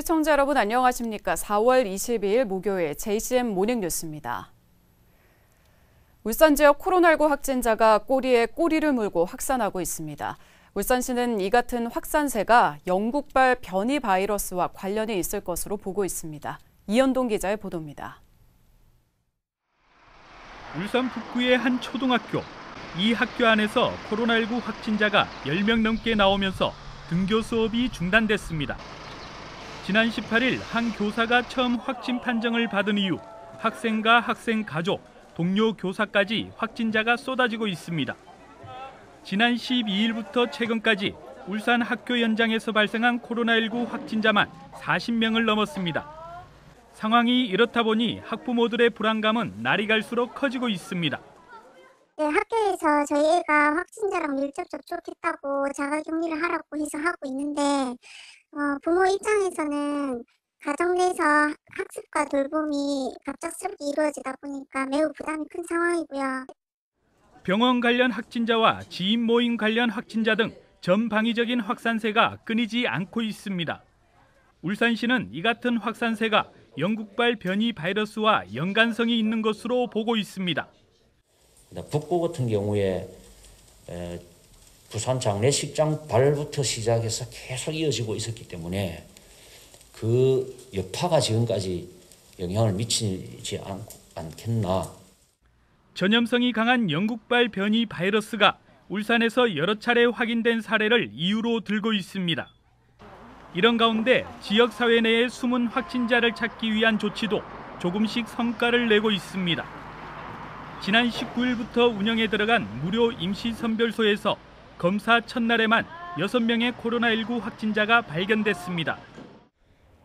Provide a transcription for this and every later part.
시청자 여러분 안녕하십니까? 4월 22일 목요일 JCM 모닝뉴스입니다. 울산 지역 코로나19 확진자가 꼬리에 꼬리를 물고 확산하고 있습니다. 울산시는 이 같은 확산세가 영국발 변이 바이러스와 관련이 있을 것으로 보고 있습니다. 이현동 기자의 보도입니다. 울산 북구의 한 초등학교. 이 학교 안에서 코로나19 확진자가 10명 넘게 나오면서 등교 수업이 중단됐습니다. 지난 18일 한 교사가 처음 확진 판정을 받은 이후 학생과 학생 가족, 동료 교사까지 확진자가 쏟아지고 있습니다. 지난 12일부터 최근까지 울산 학교 연장에서 발생한 코로나19 확진자만 40명을 넘었습니다. 상황이 이렇다 보니 학부모들의 불안감은 날이 갈수록 커지고 있습니다. 네, 학교에서 저희가 확진자랑 밀접 접촉했다고 자가격리를 하라고 해서 하고 있는데 어, 부모 입장에서는 가정 내에서 학습과 돌봄이 갑작스럽게 이루어지다 보니까 매우 부담이 큰 상황이고요. 병원 관련 확진자와 지인 모임 관련 확진자 등 전방위적인 확산세가 끊이지 않고 있습니다. 울산시는 이 같은 확산세가 영국발 변이 바이러스와 연관성이 있는 것으로 보고 있습니다. 북부 네, 같은 경우에 부산 장례식장 발부터 시작해서 계속 이어지고 있었기 때문에 그 여파가 지금까지 영향을 미치지 않, 않겠나. 전염성이 강한 영국발 변이 바이러스가 울산에서 여러 차례 확인된 사례를 이유로 들고 있습니다. 이런 가운데 지역사회 내의 숨은 확진자를 찾기 위한 조치도 조금씩 성과를 내고 있습니다. 지난 19일부터 운영에 들어간 무료 임시선별소에서 검사 첫날에만 6명의 코로나19 확진자가 발견됐습니다.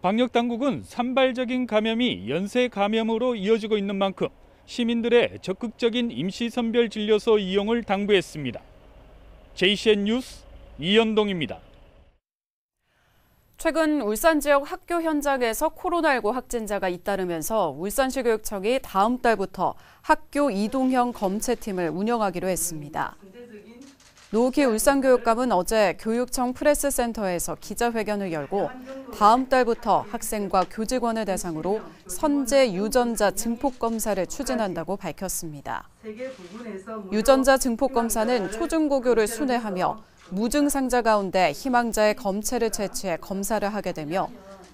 방역 당국은 산발적인 감염이 연쇄 감염으로 이어지고 있는 만큼 시민들의 적극적인 임시 선별 진료소 이용을 당부했습니다. JCN 뉴스 이현동입니다. 최근 울산 지역 학교 현장에서 코로나19 확진자가 잇따르면서 울산시 교육청이 다음 달부터 학교 이동형 검체팀을 운영하기로 했습니다. 노욱희 울산교육감은 어제 교육청 프레스센터에서 기자회견을 열고 다음 달부터 학생과 교직원을 대상으로 선제 유전자 증폭 검사를 추진한다고 밝혔습니다. 유전자 증폭 검사는 초중고교를 순회하며 무증상자 가운데 희망자의 검체를 채취해 검사를 하게 되며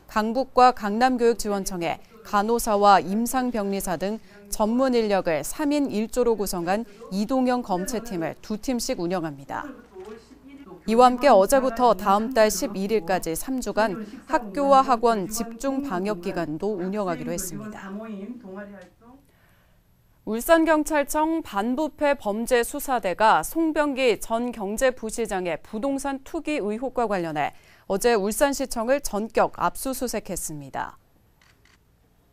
강북과 강남교육지원청에 간호사와 임상병리사 등 전문 인력을 3인 1조로 구성한 이동형 검체팀을 두 팀씩 운영합니다. 이와 함께 어제부터 다음 달 11일까지 3주간 학교와 학원 집중 방역 기간도 운영하기로 했습니다. 울산경찰청 반부패 범죄 수사대가 송병기 전 경제부시장의 부동산 투기 의혹과 관련해 어제 울산시청을 전격 압수수색했습니다.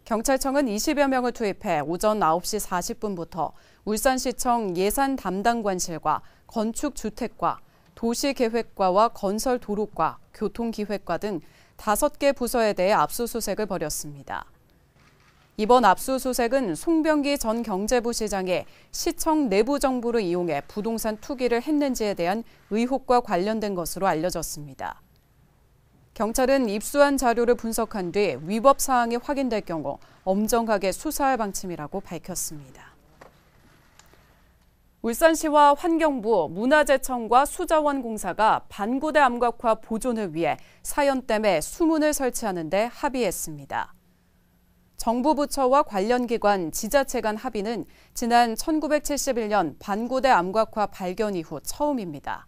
경찰청은 20여 명을 투입해 오전 9시 40분부터 울산시청 예산 담당관실과 건축주택과 도시계획과와 건설도로과, 교통기획과 등 5개 부서에 대해 압수수색을 벌였습니다. 이번 압수수색은 송병기 전 경제부 시장의 시청 내부 정보를 이용해 부동산 투기를 했는지에 대한 의혹과 관련된 것으로 알려졌습니다. 경찰은 입수한 자료를 분석한 뒤 위법 사항이 확인될 경우 엄정하게 수사할 방침이라고 밝혔습니다. 울산시와 환경부, 문화재청과 수자원공사가 반구대 암각화 보존을 위해 사연댐에 수문을 설치하는 데 합의했습니다. 정부 부처와 관련 기관, 지자체 간 합의는 지난 1971년 반구대 암각화 발견 이후 처음입니다.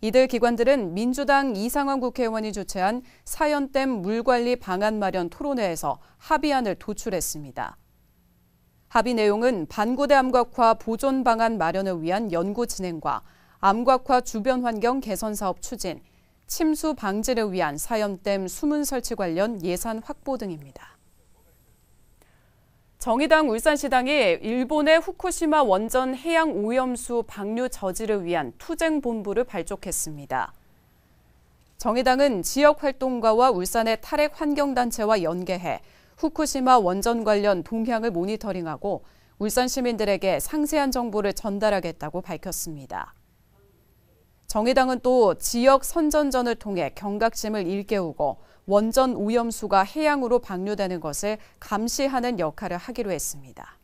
이들 기관들은 민주당 이상원 국회의원이 주최한 사연댐 물관리 방안 마련 토론회에서 합의안을 도출했습니다. 합의 내용은 반고대 암곽화 보존 방안 마련을 위한 연구 진행과 암곽화 주변 환경 개선 사업 추진, 침수 방지를 위한 사염댐 수문 설치 관련 예산 확보 등입니다. 정의당 울산시당이 일본의 후쿠시마 원전 해양 오염수 방류 저지를 위한 투쟁 본부를 발족했습니다. 정의당은 지역 활동가와 울산의 탈핵 환경단체와 연계해 후쿠시마 원전 관련 동향을 모니터링하고 울산 시민들에게 상세한 정보를 전달하겠다고 밝혔습니다. 정의당은 또 지역 선전전을 통해 경각심을 일깨우고 원전 오염수가 해양으로 방류되는 것을 감시하는 역할을 하기로 했습니다.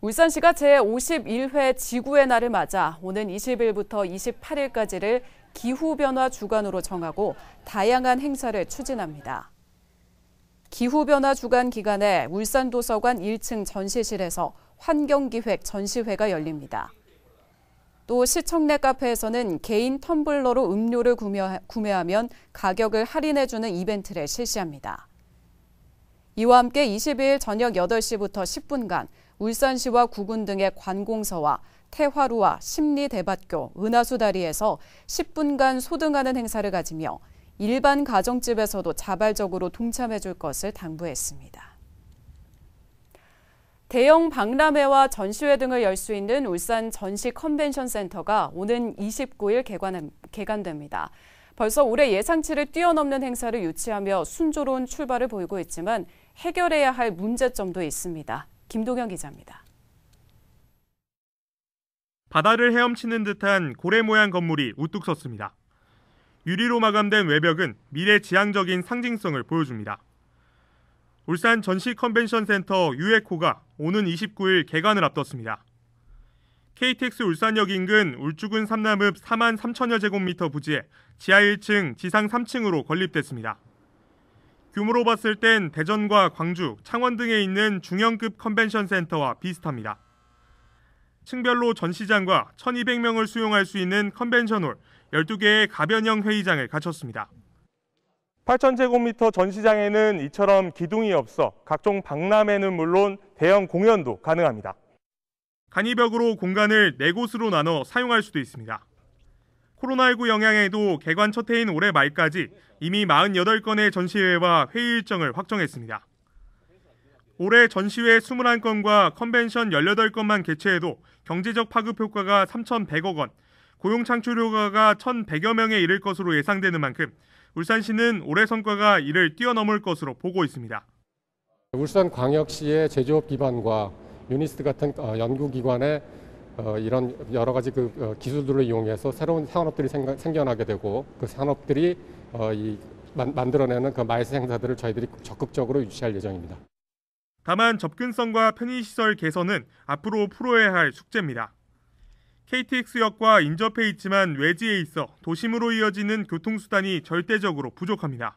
울산시가 제51회 지구의 날을 맞아 오는 20일부터 28일까지를 기후변화 주간으로 정하고 다양한 행사를 추진합니다. 기후변화 주간 기간에 울산도서관 1층 전시실에서 환경기획 전시회가 열립니다. 또 시청내 카페에서는 개인 텀블러로 음료를 구매하면 가격을 할인해주는 이벤트를 실시합니다. 이와 함께 22일 저녁 8시부터 10분간 울산시와 구군 등의 관공서와 태화루와 심리대밭교, 은하수다리에서 10분간 소등하는 행사를 가지며 일반 가정집에서도 자발적으로 동참해 줄 것을 당부했습니다. 대형 박람회와 전시회 등을 열 수 있는 울산 전시 컨벤션 센터가 오는 29일 개관, 개관됩니다. 벌써 올해 예상치를 뛰어넘는 행사를 유치하며 순조로운 출발을 보이고 있지만 해결해야 할 문제점도 있습니다. 김동현 기자입니다. 바다를 헤엄치는 듯한 고래 모양 건물이 우뚝 섰습니다. 유리로 마감된 외벽은 미래 지향적인 상징성을 보여줍니다. 울산 전시 컨벤션 센터 유에코가 오는 29일 개관을 앞뒀습니다. KTX 울산역 인근 울주군 삼남읍 4만 3천여 제곱미터 부지에 지하 1층, 지상 3층으로 건립됐습니다. 규모로 봤을 땐 대전과 광주, 창원 등에 있는 중형급 컨벤션 센터와 비슷합니다. 층별로 전시장과 1,200명을 수용할 수 있는 컨벤션홀 12개의 가변형 회의장을 갖췄습니다. 8,000제곱미터 전시장에는 이처럼 기둥이 없어 각종 박람회는 물론 대형 공연도 가능합니다. 간이벽으로 공간을 네 곳으로 나눠 사용할 수도 있습니다. 코로나19 영향에도 개관 첫 해인 올해 말까지 이미 48건의 전시회와 회의 일정을 확정했습니다. 올해 전시회 21건과 컨벤션 18건만 개최해도 경제적 파급 효과가 3,100억 원, 고용 창출 효과가 1,100여 명에 이를 것으로 예상되는 만큼 울산시는 올해 성과가 이를 뛰어넘을 것으로 보고 있습니다. 울산광역시의 제조업 기반과 유니스트 같은 어, 연구기관의 어, 이런 여러 가지 그 어, 기술들을 이용해서 새로운 산업들이 생겨나게 되고 그 산업들이 만들어내는 그 마이스 행사들을 저희들이 적극적으로 유치할 예정입니다. 다만 접근성과 편의시설 개선은 앞으로 풀어야 할 숙제입니다. KTX역과 인접해 있지만 외지에 있어 도심으로 이어지는 교통수단이 절대적으로 부족합니다.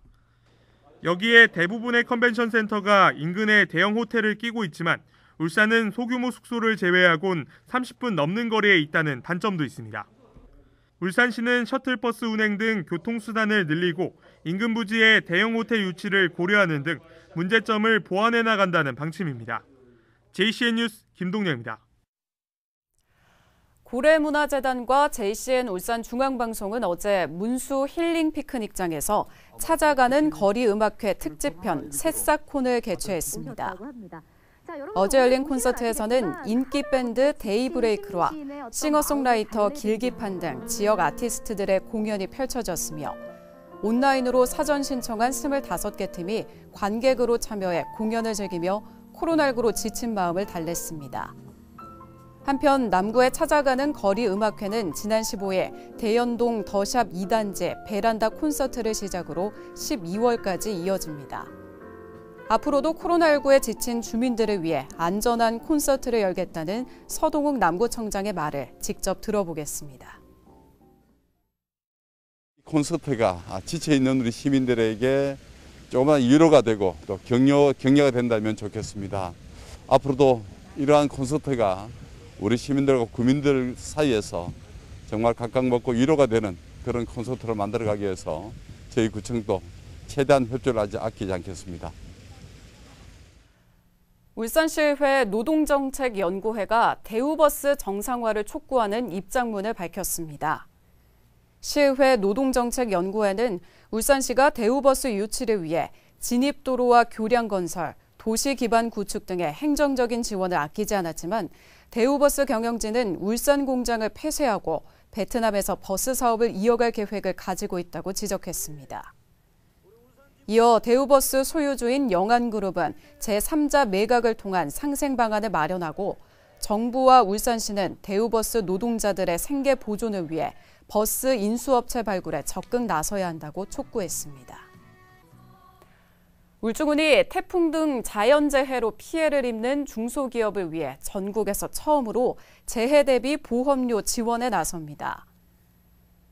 여기에 대부분의 컨벤션 센터가 인근의 대형 호텔을 끼고 있지만 울산은 소규모 숙소를 제외하곤 30분 넘는 거리에 있다는 단점도 있습니다. 울산시는 셔틀버스 운행 등 교통수단을 늘리고 인근 부지에 대형 호텔 유치를 고려하는 등 문제점을 보완해 나간다는 방침입니다. JCN 뉴스 김동영입니다. 고래문화재단과 JCN 울산중앙방송은 어제 문수 힐링 피크닉장에서 찾아가는 거리 음악회 특집편 새싹 콘을 개최했습니다. 어제 열린 콘서트에서는 인기 밴드 데이브레이크와 싱어송라이터 길기판 등 지역 아티스트들의 공연이 펼쳐졌으며 온라인으로 사전 신청한 25개 팀이 관객으로 참여해 공연을 즐기며 코로나19로 지친 마음을 달랬습니다. 한편 남구에 찾아가는 거리 음악회는 지난 15일 대연동 더샵 2단지 베란다 콘서트를 시작으로 12월까지 이어집니다. 앞으로도 코로나19에 지친 주민들을 위해 안전한 콘서트를 열겠다는 서동욱 남구청장의 말을 직접 들어보겠습니다. 콘서트가 지쳐 있는 우리 시민들에게 조금만 위로가 되고 또 격려 격려가 된다면 좋겠습니다. 앞으로도 이러한 콘서트가 우리 시민들과 국민들 사이에서 정말 각광받고 위로가 되는 그런 콘서트를 만들어가기 위해서 저희 구청도 최대한 협조를 하지 아끼지 않겠습니다. 울산시의회 노동정책연구회가 대우버스 정상화를 촉구하는 입장문을 밝혔습니다. 시의회 노동정책연구회는 울산시가 대우버스 유치를 위해 진입도로와 교량 건설, 도시 기반 구축 등의 행정적인 지원을 아끼지 않았지만 대우버스 경영진은 울산 공장을 폐쇄하고 베트남에서 버스 사업을 이어갈 계획을 가지고 있다고 지적했습니다. 이어 대우버스 소유주인 영안그룹은 제3자 매각을 통한 상생 방안을 마련하고 정부와 울산시는 대우버스 노동자들의 생계 보존을 위해 버스 인수업체 발굴에 적극 나서야 한다고 촉구했습니다. 울주군이 태풍 등 자연재해로 피해를 입는 중소기업을 위해 전국에서 처음으로 재해 대비 보험료 지원에 나섭니다.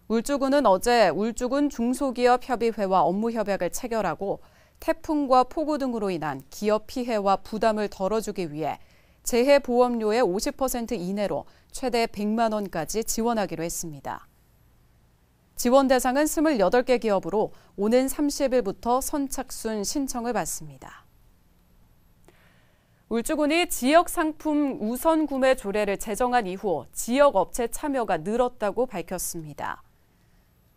울주군은 어제 울주군 중소기업협의회와 업무협약을 체결하고 태풍과 폭우 등으로 인한 기업 피해와 부담을 덜어주기 위해 재해 보험료의 50% 이내로 최대 100만 원까지 지원하기로 했습니다. 지원 대상은 28개 기업으로 오는 30일부터 선착순 신청을 받습니다. 울주군이 지역 상품 우선 구매 조례를 제정한 이후 지역 업체 참여가 늘었다고 밝혔습니다.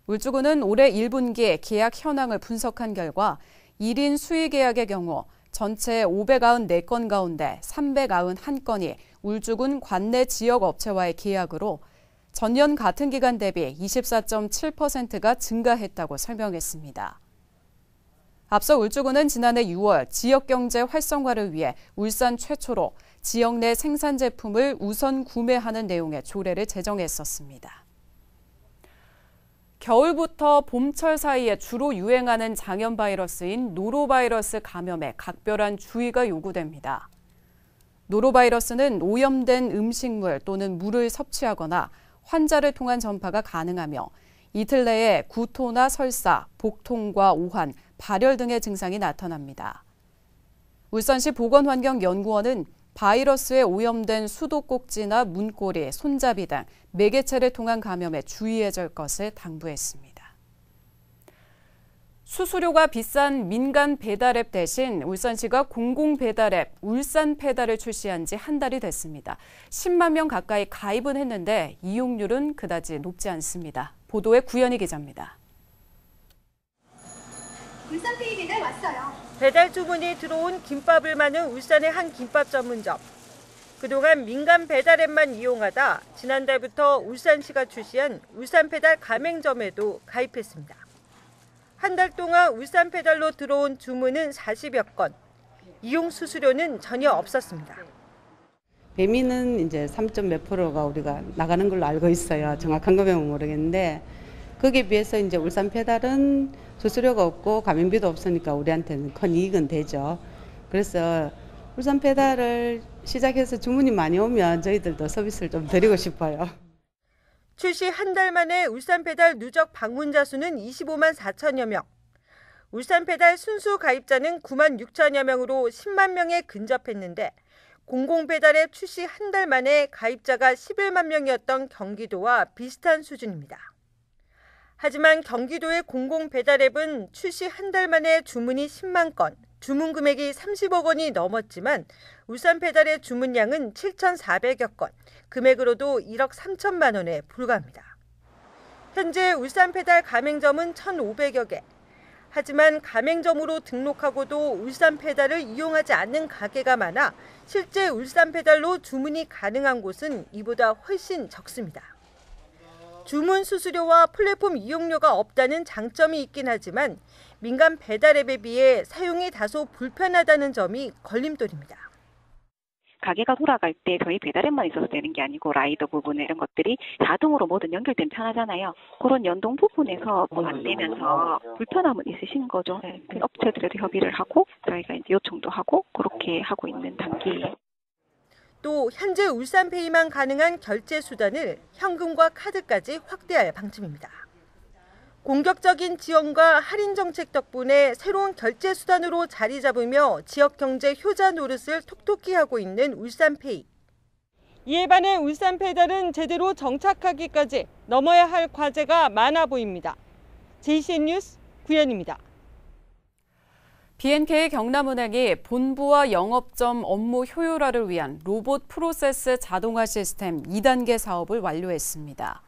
울주군은 올해 1분기 계약 현황을 분석한 결과 1인 수의 계약의 경우 전체 594건 가운데 391건이 울주군 관내 지역 업체와의 계약으로 전년 같은 기간 대비 24.7%가 증가했다고 설명했습니다. 앞서 울주군은 지난해 6월 지역경제 활성화를 위해 울산 최초로 지역 내 생산 제품을 우선 구매하는 내용의 조례를 제정했었습니다. 겨울부터 봄철 사이에 주로 유행하는 장염 바이러스인 노로바이러스 감염에 각별한 주의가 요구됩니다. 노로바이러스는 오염된 음식물 또는 물을 섭취하거나 환자를 통한 전파가 가능하며 이틀 내에 구토나 설사, 복통과 오한, 발열 등의 증상이 나타납니다. 울산시 보건환경연구원은 바이러스에 오염된 수도꼭지나 문고리, 손잡이 등 매개체를 통한 감염에 주의해줄 것을 당부했습니다. 수수료가 비싼 민간 배달앱 대신 울산시가 공공 배달앱 울산 페달을 출시한 지 한 달이 됐습니다. 10만 명 가까이 가입은 했는데 이용률은 그다지 높지 않습니다. 보도에 구현희 기자입니다. 울산페이 배달 왔어요. 배달 주문이 들어온 김밥을 만는 울산의 한 김밥 전문점. 그동안 민간 배달앱만 이용하다 지난달부터 울산시가 출시한 울산 페달 가맹점에도 가입했습니다. 한달 동안 울산 페달로 들어온 주문은 40여 건. 이용 수수료는 전혀 없었습니다. 배미는 이제 3.몇 프로가 우리가 나가는 걸로 알고 있어요. 정확한 거면 모르겠는데 거기에 비해서 이제 울산 페달은 수수료가 없고 가맹비도 없으니까 우리한테는 큰 이익은 되죠. 그래서 울산 페달을 시작해서 주문이 많이 오면 저희들도 서비스를 좀 드리고 싶어요. 출시 한 달 만에 울산 페달 누적 방문자 수는 25만 4천여 명, 울산 페달 순수 가입자는 9만 6천여 명으로 10만 명에 근접했는데 공공 페달 앱 출시 한 달 만에 가입자가 11만 명이었던 경기도와 비슷한 수준입니다. 하지만 경기도의 공공 배달 앱은 출시 한 달 만에 주문이 10만 건, 주문 금액이 30억 원이 넘었지만 울산 페달의 주문량은 7,400여 건, 금액으로도 1억 3천만 원에 불과합니다. 현재 울산 페달 가맹점은 1,500여 개. 하지만 가맹점으로 등록하고도 울산 페달을 이용하지 않는 가게가 많아 실제 울산 페달로 주문이 가능한 곳은 이보다 훨씬 적습니다. 주문 수수료와 플랫폼 이용료가 없다는 장점이 있긴 하지만 민간 배달 앱에 비해 사용이 다소 불편하다는 점이 걸림돌입니다. 가게가 돌아갈 때 저희 배달앱만 있어서 되는 게 아니고 라이더 부분 이런 것들이 자동으로 뭐든 연결되면 편하잖아요. 그런 연동 부분에서 뭐안 되면서 불편함은 있으신 거죠. 네. 그 업체들에도 협의를 하고 저희가 이제 요청도 하고 그렇게 하고 있는 단계. 또 현재 울산페이만 가능한 결제 수단을 현금과 카드까지 확대할 방침입니다. 공격적인 지원과 할인 정책 덕분에 새로운 결제 수단으로 자리 잡으며 지역 경제 효자 노릇을 톡톡히 하고 있는 울산페이. 이에 반해 울산페달은 제대로 정착하기까지 넘어야 할 과제가 많아 보입니다. JCN 뉴스 구현입니다. BNK 경남은행이 본부와 영업점 업무 효율화를 위한 로봇 프로세스 자동화 시스템 2단계 사업을 완료했습니다.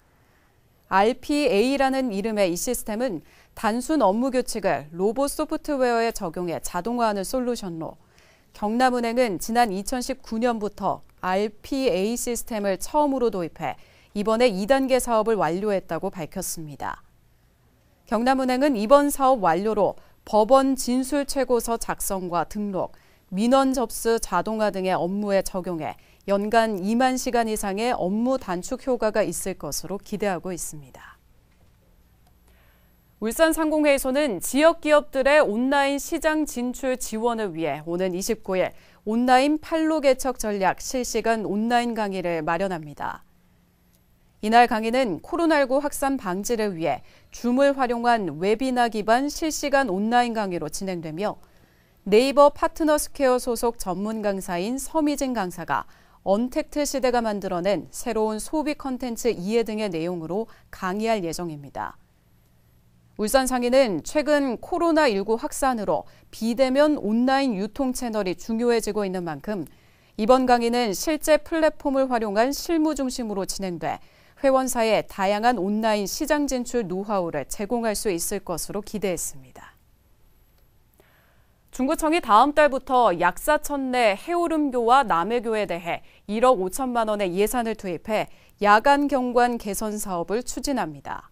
RPA라는 이름의 이 시스템은 단순 업무 규칙을 로봇 소프트웨어에 적용해 자동화하는 솔루션로 경남은행은 지난 2019년부터 RPA 시스템을 처음으로 도입해 이번에 2단계 사업을 완료했다고 밝혔습니다. 경남은행은 이번 사업 완료로 법원 진술 최고서 작성과 등록, 민원 접수 자동화 등의 업무에 적용해 연간 2만 시간 이상의 업무 단축 효과가 있을 것으로 기대하고 있습니다. 울산 상공회의소는 지역 기업들의 온라인 시장 진출 지원을 위해 오는 29일 온라인 판로 개척 전략 실시간 온라인 강의를 마련합니다. 이날 강의는 코로나19 확산 방지를 위해 줌을 활용한 웨비나 기반 실시간 온라인 강의로 진행되며 네이버 파트너 스퀘어 소속 전문 강사인 서미진 강사가 언택트 시대가 만들어낸 새로운 소비 컨텐츠 이해 등의 내용으로 강의할 예정입니다. 울산 상인은 최근 코로나19 확산으로 비대면 온라인 유통 채널이 중요해지고 있는 만큼 이번 강의는 실제 플랫폼을 활용한 실무 중심으로 진행돼 회원사의 다양한 온라인 시장 진출 노하우를 제공할 수 있을 것으로 기대했습니다. 중구청이 다음 달부터 약사천 내 해오름교와 남해교에 대해 1억 5천만 원의 예산을 투입해 야간 경관 개선 사업을 추진합니다.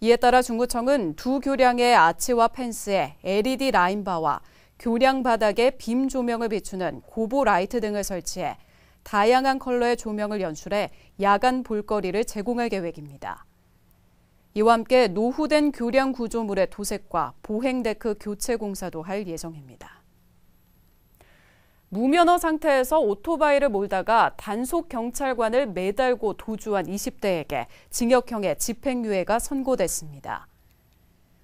이에 따라 중구청은 두 교량의 아치와 펜스에 LED 라인바와 교량 바닥에 빔 조명을 비추는 고보 라이트 등을 설치해 다양한 컬러의 조명을 연출해 야간 볼거리를 제공할 계획입니다. 이와 함께 노후된 교량 구조물의 도색과 보행 데크 교체 공사도 할 예정입니다. 무면허 상태에서 오토바이를 몰다가 단속 경찰관을 매달고 도주한 20대에게 징역형의 집행유예가 선고됐습니다.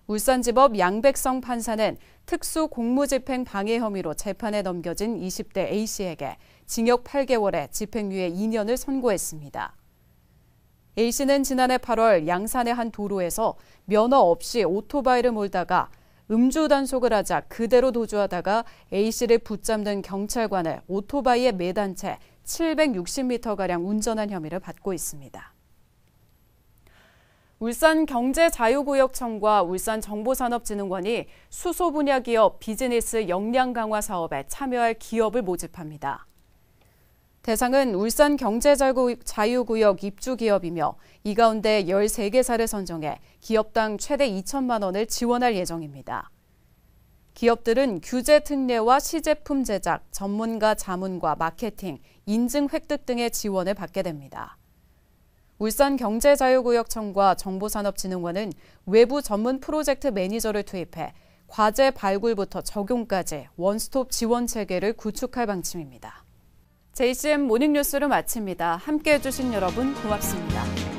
울산지법 양백성 판사는 특수 공무집행 방해 혐의로 재판에 넘겨진 20대 A씨에게 징역 8개월에 집행유예 2년을 선고했습니다. A 씨는 지난해 8월 양산의 한 도로에서 면허 없이 오토바이를 몰다가 음주 단속을 하자 그대로 도주하다가 A 씨를 붙잡는 경찰관을 오토바이에 매단 채 760m가량 운전한 혐의를 받고 있습니다. 울산경제자유구역청과 울산정보산업진흥원이 수소 분야 기업 비즈니스 역량 강화 사업에 참여할 기업을 모집합니다. 대상은 울산 경제자유구역 입주기업이며 이 가운데 13개사를 선정해 기업당 최대 2천만 원을 지원할 예정입니다. 기업들은 규제 특례와 시제품 제작, 전문가 자문과 마케팅, 인증 획득 등의 지원을 받게 됩니다. 울산경제자유구역청과 정보산업진흥원은 외부 전문 프로젝트 매니저를 투입해 과제 발굴부터 적용까지 원스톱 지원 체계를 구축할 방침입니다. JCM 모닝뉴스를 마칩니다. 함께해 주신 여러분 고맙습니다.